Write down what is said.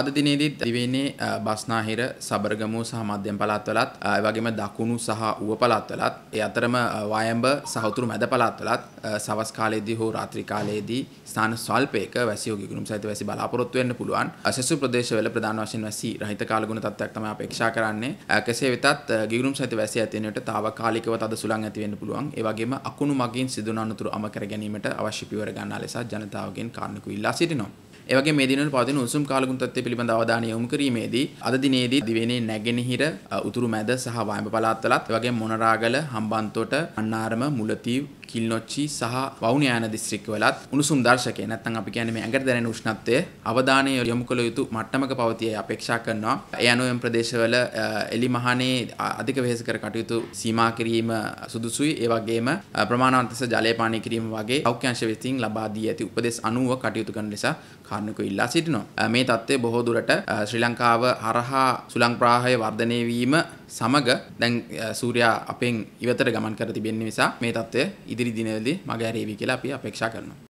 අද දිනේදීත් දිවෙන්නේ බස්නාහිර සබරගමු සහ මධ්‍යම පළාත්වලත් ඒ වගේම දකුණු සහ ඌව පළාත්වලත් ඒ අතරම වයඹ සහ උතුරු මැද පළාත්වලත් සවස් කාලයේදී හෝ රාත්‍රී කාලයේදී ස්ථාන ස්වල්පයක වැසියෝ ගිගුරුම් සහිත වැසි බලාපොරොත්තු වෙන්න පුළුවන්. සසු ප්‍රදේශවල ප්‍රධාන වශයෙන් වැසි රහිත කාලගුණ තත්ත්වයක් තමයි අපේක්ෂා කරන්නේ. කෙසේ වෙතත් ගිගුරුම් සහිත වැසි ඇති වෙනට తాවකාලිකව තද සුළං ඇති වෙන්න පුළුවන්. ඒ වගේම අකුණු මගින් සිදුවන අනතුරු අම කර ගැනීමට අවශ්‍ය පියවර ගන්නා ලෙස ජනතාවගෙන් කාරණිකු ඉල්ලා සිටිනවා. ඒවගේ මේ දිනවල පවතින උණුසුම් කාලගුණ තත්ත්වය පිළිබඳ අවධානය යොමු කිරීමේදී අද දිනේදී දිවයිනේ නැගෙනහිර උතුරු මැද සහ වයඹ පළාත්වලත් ඒවගේ මොනරාගල හම්බන්තොට අන්නාරම මුලතිව් කිල්නොච්චි සහ වවුනියාන දිස්ත්‍රික්කවලත් උණුසුම් දර්ශකය නැත්නම් අපි කියන්නේ මේ ඇඟට දැනෙන උෂ්ණත්වය අවධානය යොමු කළ යුතු මට්ටමක පවතියයි අපේක්ෂා කරනවා. ඒ අනුව ප්‍රදේශවල එලි මහනේ අධික වෙහෙස කර කටයුතු සීමා කිරීම සුදුසුයි. ඒ වගේම ප්‍රමාණවත් ලෙස ජලය පානය කිරීම වගේ අවකාංශ වෙතින් ලබා දී ඇති උපදෙස් අනුව කටයුතු කරන නිසා කාරණක ඉල්ලා සිටිනවා. මේ தත්ත්වය බොහෝ දුරට ශ්‍රී ලංකාව හරහා සුළං ප්‍රාහය වර්ධනය වීම සමග දැන් සූර්යා අපෙන් ඉවතට ගමන් කර තිබෙන නිසා මේ தත්ත්වය ඉදිරි දිනවලදී මගහැරේවි කියලා අපි අපේක්ෂා කරනවා.